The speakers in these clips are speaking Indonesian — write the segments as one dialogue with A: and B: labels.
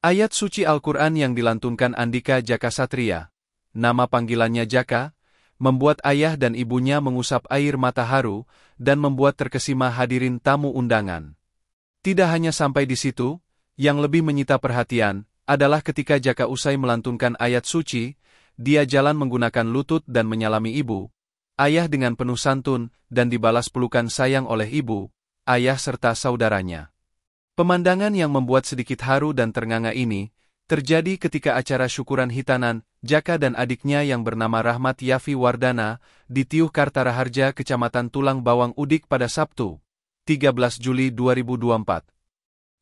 A: Ayat suci Al-Quran yang dilantunkan Andika Jaka Satria, nama panggilannya Jaka, membuat ayah dan ibunya mengusap air mata haru dan membuat terkesima hadirin tamu undangan. Tidak hanya sampai di situ, yang lebih menyita perhatian adalah ketika Jaka usai melantunkan ayat suci, dia jalan menggunakan lutut dan menyalami ibu, ayah dengan penuh santun, dan dibalas pelukan sayang oleh ibu, ayah serta saudaranya. Pemandangan yang membuat sedikit haru dan ternganga ini, terjadi ketika acara syukuran hitanan, Jaka dan adiknya yang bernama Rahmat Yafi Wardana, di Tiuh Harja, Kecamatan Tulang Bawang Udik pada Sabtu, 13 Juli 2024.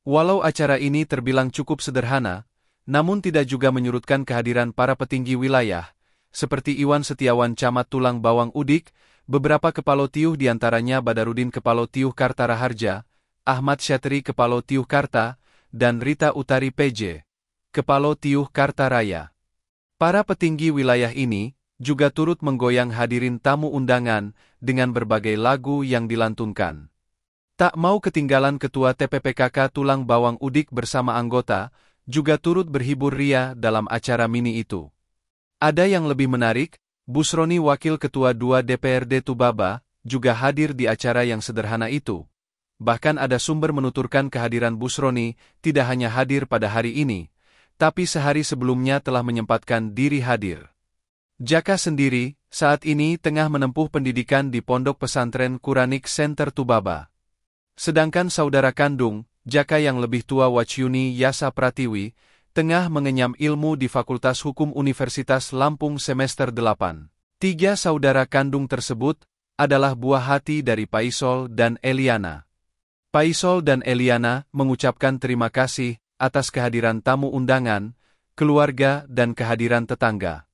A: Walau acara ini terbilang cukup sederhana, namun tidak juga menyurutkan kehadiran para petinggi wilayah, seperti Iwan Setiawan Camat Tulang Bawang Udik, beberapa kepala Tiuh diantaranya Badarudin Kepala Tiuh Kartara Harja, Ahmad Syatri Kepala Tiuh Karta, dan Rita Utari PJ, Kepala Tiuh Kartaraya. Para petinggi wilayah ini juga turut menggoyang hadirin tamu undangan dengan berbagai lagu yang dilantunkan. Tak mau ketinggalan Ketua TPPKK Tulang Bawang Udik bersama anggota, juga turut berhibur ria dalam acara mini itu. Ada yang lebih menarik, Busroni Wakil Ketua 2 DPRD Tubaba, juga hadir di acara yang sederhana itu. Bahkan ada sumber menuturkan kehadiran Busroni tidak hanya hadir pada hari ini, tapi sehari sebelumnya telah menyempatkan diri hadir. Jaka sendiri, saat ini tengah menempuh pendidikan di Pondok Pesantren Kuranik Center Tubaba. Sedangkan saudara kandung, Jaka yang lebih tua Wachyuni Yasa Pratiwi, tengah mengenyam ilmu di Fakultas Hukum Universitas Lampung semester 8. Tiga saudara kandung tersebut adalah buah hati dari Paisol dan Eliana. Paisol dan Eliana mengucapkan terima kasih atas kehadiran tamu undangan, keluarga dan kehadiran tetangga.